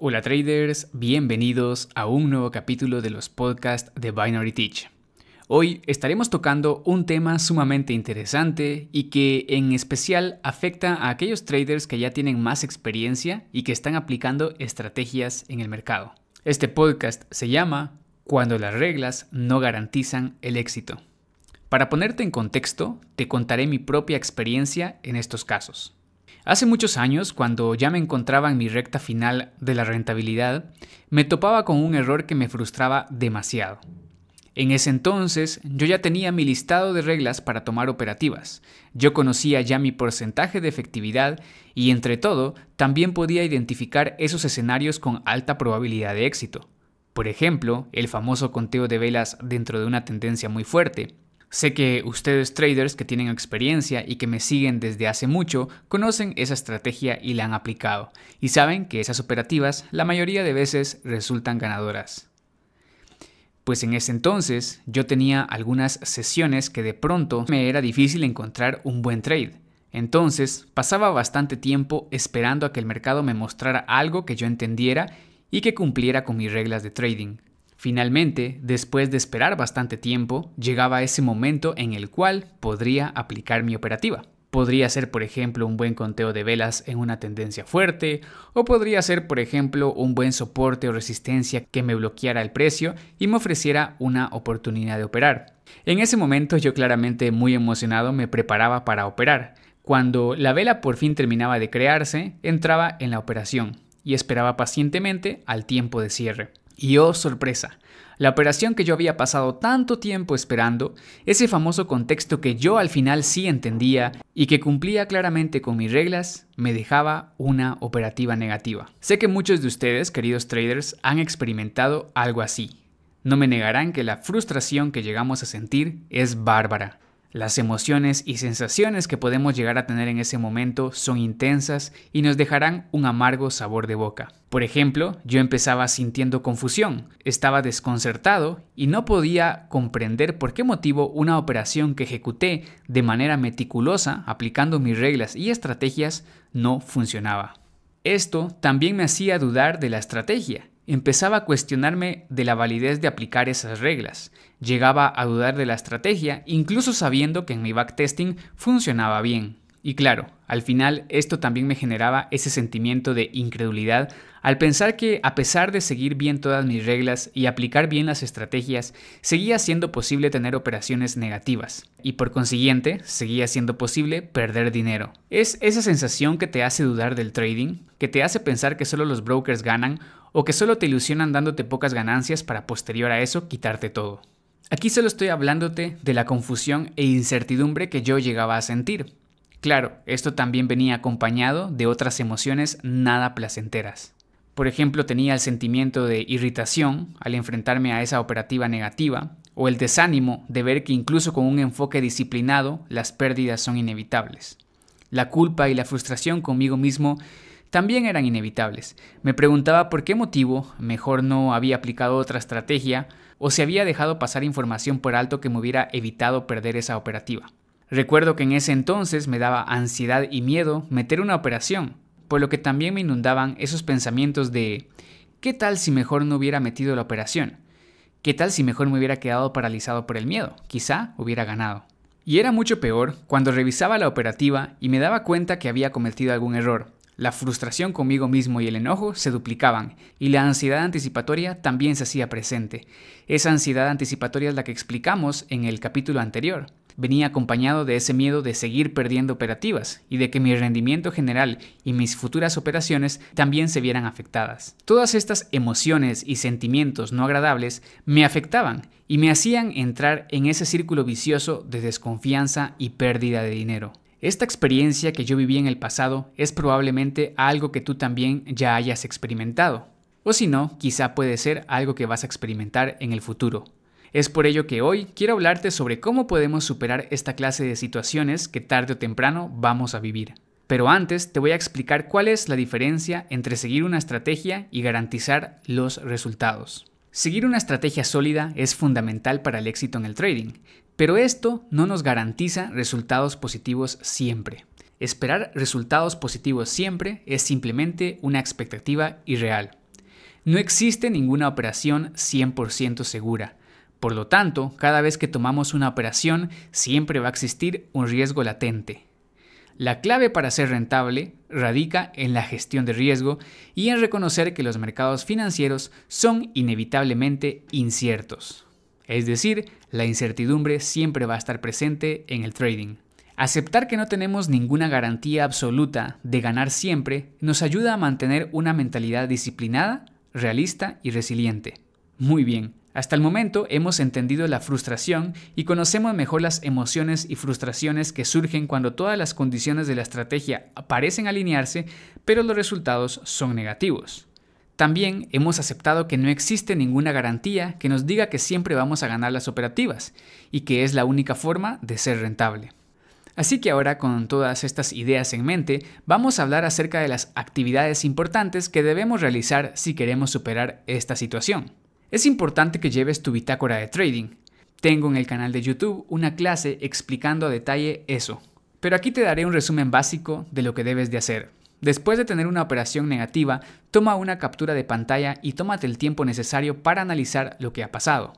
Hola traders, bienvenidos a un nuevo capítulo de los podcasts de Binary Teach. Hoy estaremos tocando un tema sumamente interesante y que en especial afecta a aquellos traders que ya tienen más experiencia y que están aplicando estrategias en el mercado. Este podcast se llama Cuando las reglas no garantizan el éxito. Para ponerte en contexto, te contaré mi propia experiencia en estos casos. Hace muchos años, cuando ya me encontraba en mi recta final de la rentabilidad, me topaba con un error que me frustraba demasiado. En ese entonces yo ya tenía mi listado de reglas para tomar operativas, yo conocía ya mi porcentaje de efectividad y entre todo también podía identificar esos escenarios con alta probabilidad de éxito. Por ejemplo, el famoso conteo de velas dentro de una tendencia muy fuerte, Sé que ustedes traders que tienen experiencia y que me siguen desde hace mucho conocen esa estrategia y la han aplicado, y saben que esas operativas la mayoría de veces resultan ganadoras. Pues en ese entonces yo tenía algunas sesiones que de pronto me era difícil encontrar un buen trade. Entonces pasaba bastante tiempo esperando a que el mercado me mostrara algo que yo entendiera y que cumpliera con mis reglas de trading. Finalmente, después de esperar bastante tiempo, llegaba ese momento en el cual podría aplicar mi operativa. Podría ser, por ejemplo, un buen conteo de velas en una tendencia fuerte, o podría ser, por ejemplo, un buen soporte o resistencia que me bloqueara el precio y me ofreciera una oportunidad de operar. En ese momento yo claramente muy emocionado me preparaba para operar. Cuando la vela por fin terminaba de crearse, entraba en la operación y esperaba pacientemente al tiempo de cierre. Y oh sorpresa, la operación que yo había pasado tanto tiempo esperando, ese famoso contexto que yo al final sí entendía y que cumplía claramente con mis reglas, me dejaba una operativa negativa. Sé que muchos de ustedes, queridos traders, han experimentado algo así. No me negarán que la frustración que llegamos a sentir es bárbara. Las emociones y sensaciones que podemos llegar a tener en ese momento son intensas y nos dejarán un amargo sabor de boca. Por ejemplo, yo empezaba sintiendo confusión, estaba desconcertado y no podía comprender por qué motivo una operación que ejecuté de manera meticulosa aplicando mis reglas y estrategias no funcionaba. Esto también me hacía dudar de la estrategia empezaba a cuestionarme de la validez de aplicar esas reglas, llegaba a dudar de la estrategia, incluso sabiendo que en mi backtesting funcionaba bien. Y claro, al final esto también me generaba ese sentimiento de incredulidad al pensar que a pesar de seguir bien todas mis reglas y aplicar bien las estrategias, seguía siendo posible tener operaciones negativas y por consiguiente seguía siendo posible perder dinero. Es esa sensación que te hace dudar del trading, que te hace pensar que solo los brokers ganan o que solo te ilusionan dándote pocas ganancias para posterior a eso quitarte todo. Aquí solo estoy hablándote de la confusión e incertidumbre que yo llegaba a sentir. Claro, esto también venía acompañado de otras emociones nada placenteras. Por ejemplo, tenía el sentimiento de irritación al enfrentarme a esa operativa negativa, o el desánimo de ver que incluso con un enfoque disciplinado las pérdidas son inevitables. La culpa y la frustración conmigo mismo también eran inevitables. Me preguntaba por qué motivo mejor no había aplicado otra estrategia o si había dejado pasar información por alto que me hubiera evitado perder esa operativa. Recuerdo que en ese entonces me daba ansiedad y miedo meter una operación, por lo que también me inundaban esos pensamientos de ¿qué tal si mejor no hubiera metido la operación? ¿Qué tal si mejor me hubiera quedado paralizado por el miedo? Quizá hubiera ganado. Y era mucho peor cuando revisaba la operativa y me daba cuenta que había cometido algún error, la frustración conmigo mismo y el enojo se duplicaban, y la ansiedad anticipatoria también se hacía presente. Esa ansiedad anticipatoria es la que explicamos en el capítulo anterior. Venía acompañado de ese miedo de seguir perdiendo operativas y de que mi rendimiento general y mis futuras operaciones también se vieran afectadas. Todas estas emociones y sentimientos no agradables me afectaban y me hacían entrar en ese círculo vicioso de desconfianza y pérdida de dinero. Esta experiencia que yo viví en el pasado es probablemente algo que tú también ya hayas experimentado. O si no, quizá puede ser algo que vas a experimentar en el futuro. Es por ello que hoy quiero hablarte sobre cómo podemos superar esta clase de situaciones que tarde o temprano vamos a vivir. Pero antes te voy a explicar cuál es la diferencia entre seguir una estrategia y garantizar los resultados. Seguir una estrategia sólida es fundamental para el éxito en el trading, pero esto no nos garantiza resultados positivos siempre. Esperar resultados positivos siempre es simplemente una expectativa irreal. No existe ninguna operación 100% segura. Por lo tanto, cada vez que tomamos una operación, siempre va a existir un riesgo latente. La clave para ser rentable radica en la gestión de riesgo y en reconocer que los mercados financieros son inevitablemente inciertos. Es decir, la incertidumbre siempre va a estar presente en el trading. Aceptar que no tenemos ninguna garantía absoluta de ganar siempre nos ayuda a mantener una mentalidad disciplinada, realista y resiliente. Muy bien, hasta el momento hemos entendido la frustración y conocemos mejor las emociones y frustraciones que surgen cuando todas las condiciones de la estrategia parecen alinearse, pero los resultados son negativos. También hemos aceptado que no existe ninguna garantía que nos diga que siempre vamos a ganar las operativas y que es la única forma de ser rentable. Así que ahora con todas estas ideas en mente, vamos a hablar acerca de las actividades importantes que debemos realizar si queremos superar esta situación. Es importante que lleves tu bitácora de trading. Tengo en el canal de YouTube una clase explicando a detalle eso, pero aquí te daré un resumen básico de lo que debes de hacer. Después de tener una operación negativa, toma una captura de pantalla y tómate el tiempo necesario para analizar lo que ha pasado.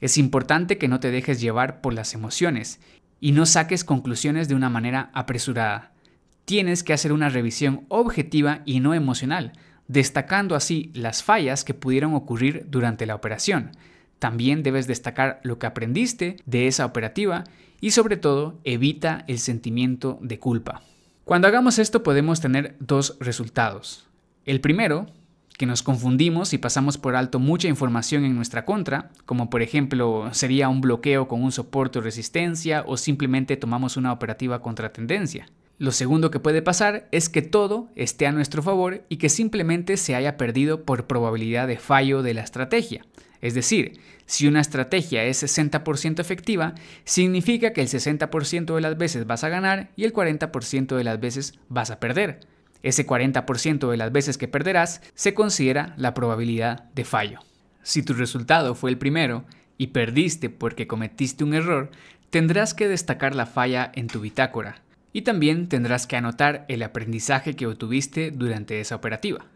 Es importante que no te dejes llevar por las emociones y no saques conclusiones de una manera apresurada. Tienes que hacer una revisión objetiva y no emocional, destacando así las fallas que pudieron ocurrir durante la operación. También debes destacar lo que aprendiste de esa operativa y sobre todo evita el sentimiento de culpa. Cuando hagamos esto podemos tener dos resultados. El primero, que nos confundimos y pasamos por alto mucha información en nuestra contra, como por ejemplo sería un bloqueo con un soporte o resistencia o simplemente tomamos una operativa contra tendencia. Lo segundo que puede pasar es que todo esté a nuestro favor y que simplemente se haya perdido por probabilidad de fallo de la estrategia. Es decir, si una estrategia es 60% efectiva, significa que el 60% de las veces vas a ganar y el 40% de las veces vas a perder. Ese 40% de las veces que perderás se considera la probabilidad de fallo. Si tu resultado fue el primero y perdiste porque cometiste un error, tendrás que destacar la falla en tu bitácora y también tendrás que anotar el aprendizaje que obtuviste durante esa operativa.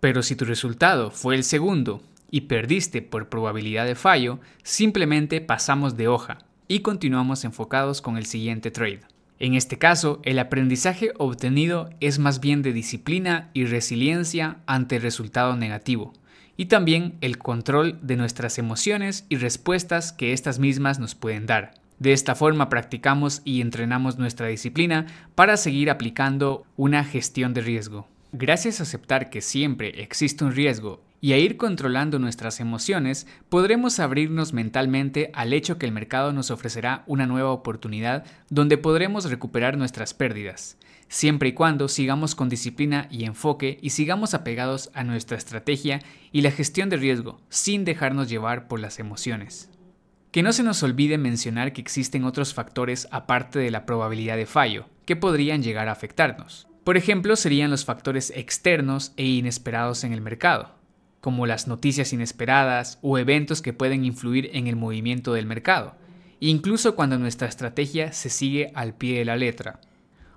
Pero si tu resultado fue el segundo y perdiste por probabilidad de fallo, simplemente pasamos de hoja y continuamos enfocados con el siguiente trade. En este caso, el aprendizaje obtenido es más bien de disciplina y resiliencia ante el resultado negativo, y también el control de nuestras emociones y respuestas que estas mismas nos pueden dar. De esta forma practicamos y entrenamos nuestra disciplina para seguir aplicando una gestión de riesgo. Gracias a aceptar que siempre existe un riesgo y a ir controlando nuestras emociones, podremos abrirnos mentalmente al hecho que el mercado nos ofrecerá una nueva oportunidad donde podremos recuperar nuestras pérdidas, siempre y cuando sigamos con disciplina y enfoque y sigamos apegados a nuestra estrategia y la gestión de riesgo, sin dejarnos llevar por las emociones. Que no se nos olvide mencionar que existen otros factores aparte de la probabilidad de fallo, que podrían llegar a afectarnos. Por ejemplo, serían los factores externos e inesperados en el mercado, como las noticias inesperadas o eventos que pueden influir en el movimiento del mercado, incluso cuando nuestra estrategia se sigue al pie de la letra.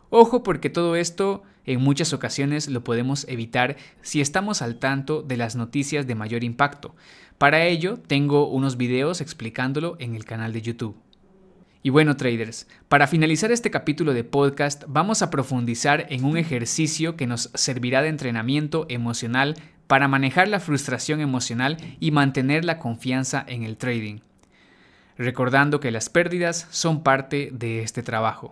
Ojo porque todo esto en muchas ocasiones lo podemos evitar si estamos al tanto de las noticias de mayor impacto. Para ello tengo unos videos explicándolo en el canal de YouTube. Y bueno traders, para finalizar este capítulo de podcast vamos a profundizar en un ejercicio que nos servirá de entrenamiento emocional para manejar la frustración emocional y mantener la confianza en el trading recordando que las pérdidas son parte de este trabajo.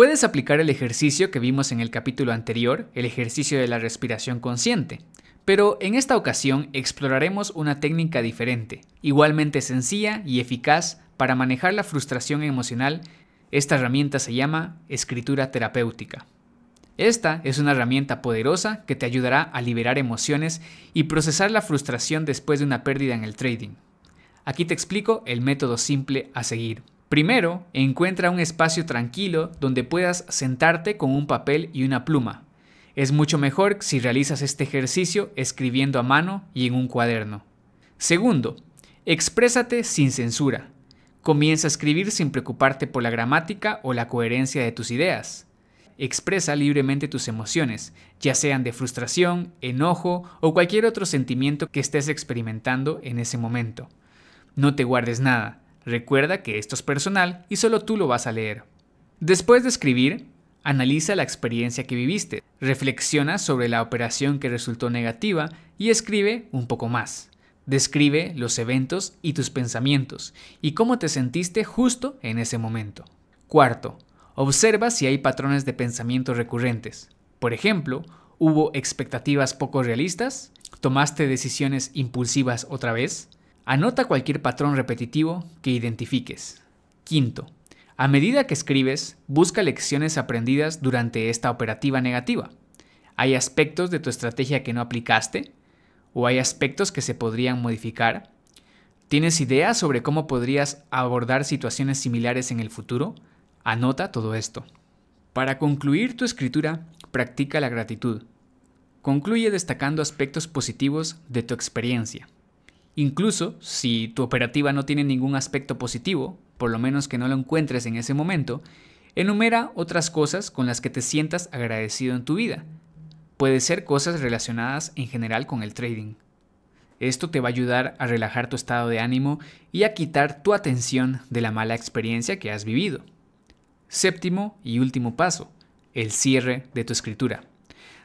Puedes aplicar el ejercicio que vimos en el capítulo anterior, el ejercicio de la respiración consciente, pero en esta ocasión exploraremos una técnica diferente, igualmente sencilla y eficaz para manejar la frustración emocional. Esta herramienta se llama escritura terapéutica. Esta es una herramienta poderosa que te ayudará a liberar emociones y procesar la frustración después de una pérdida en el trading. Aquí te explico el método simple a seguir. Primero, encuentra un espacio tranquilo donde puedas sentarte con un papel y una pluma. Es mucho mejor si realizas este ejercicio escribiendo a mano y en un cuaderno. Segundo, exprésate sin censura. Comienza a escribir sin preocuparte por la gramática o la coherencia de tus ideas. Expresa libremente tus emociones, ya sean de frustración, enojo o cualquier otro sentimiento que estés experimentando en ese momento. No te guardes nada, Recuerda que esto es personal y solo tú lo vas a leer. Después de escribir, analiza la experiencia que viviste, reflexiona sobre la operación que resultó negativa y escribe un poco más. Describe los eventos y tus pensamientos y cómo te sentiste justo en ese momento. Cuarto, observa si hay patrones de pensamiento recurrentes. Por ejemplo, ¿hubo expectativas poco realistas? ¿Tomaste decisiones impulsivas otra vez? Anota cualquier patrón repetitivo que identifiques. Quinto, a medida que escribes, busca lecciones aprendidas durante esta operativa negativa. ¿Hay aspectos de tu estrategia que no aplicaste? ¿O hay aspectos que se podrían modificar? ¿Tienes ideas sobre cómo podrías abordar situaciones similares en el futuro? Anota todo esto. Para concluir tu escritura, practica la gratitud. Concluye destacando aspectos positivos de tu experiencia. Incluso si tu operativa no tiene ningún aspecto positivo, por lo menos que no lo encuentres en ese momento, enumera otras cosas con las que te sientas agradecido en tu vida. Puede ser cosas relacionadas en general con el trading. Esto te va a ayudar a relajar tu estado de ánimo y a quitar tu atención de la mala experiencia que has vivido. Séptimo y último paso, el cierre de tu escritura.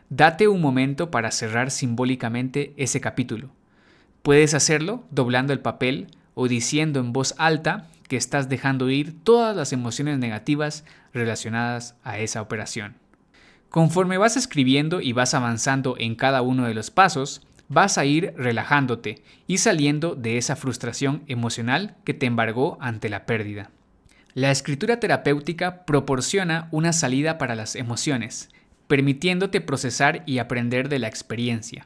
Date un momento para cerrar simbólicamente ese capítulo Puedes hacerlo doblando el papel o diciendo en voz alta que estás dejando ir todas las emociones negativas relacionadas a esa operación. Conforme vas escribiendo y vas avanzando en cada uno de los pasos, vas a ir relajándote y saliendo de esa frustración emocional que te embargó ante la pérdida. La escritura terapéutica proporciona una salida para las emociones, permitiéndote procesar y aprender de la experiencia.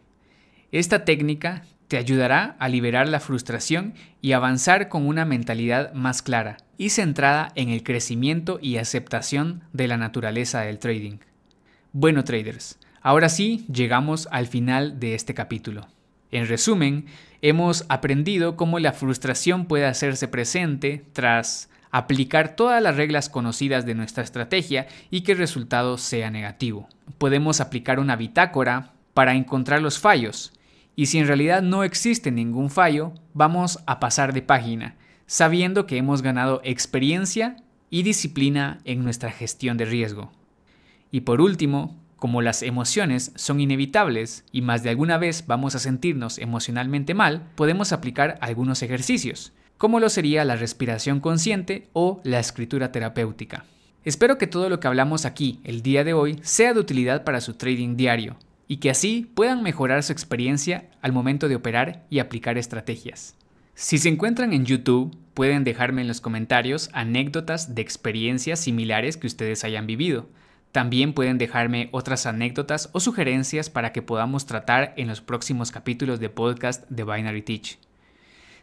Esta técnica te ayudará a liberar la frustración y avanzar con una mentalidad más clara y centrada en el crecimiento y aceptación de la naturaleza del trading. Bueno traders, ahora sí llegamos al final de este capítulo. En resumen, hemos aprendido cómo la frustración puede hacerse presente tras aplicar todas las reglas conocidas de nuestra estrategia y que el resultado sea negativo. Podemos aplicar una bitácora para encontrar los fallos y si en realidad no existe ningún fallo, vamos a pasar de página, sabiendo que hemos ganado experiencia y disciplina en nuestra gestión de riesgo. Y por último, como las emociones son inevitables y más de alguna vez vamos a sentirnos emocionalmente mal, podemos aplicar algunos ejercicios, como lo sería la respiración consciente o la escritura terapéutica. Espero que todo lo que hablamos aquí el día de hoy sea de utilidad para su trading diario y que así puedan mejorar su experiencia al momento de operar y aplicar estrategias. Si se encuentran en YouTube, pueden dejarme en los comentarios anécdotas de experiencias similares que ustedes hayan vivido. También pueden dejarme otras anécdotas o sugerencias para que podamos tratar en los próximos capítulos de podcast de Binary Teach.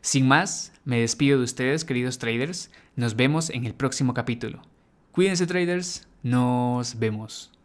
Sin más, me despido de ustedes, queridos traders. Nos vemos en el próximo capítulo. Cuídense, traders. Nos vemos.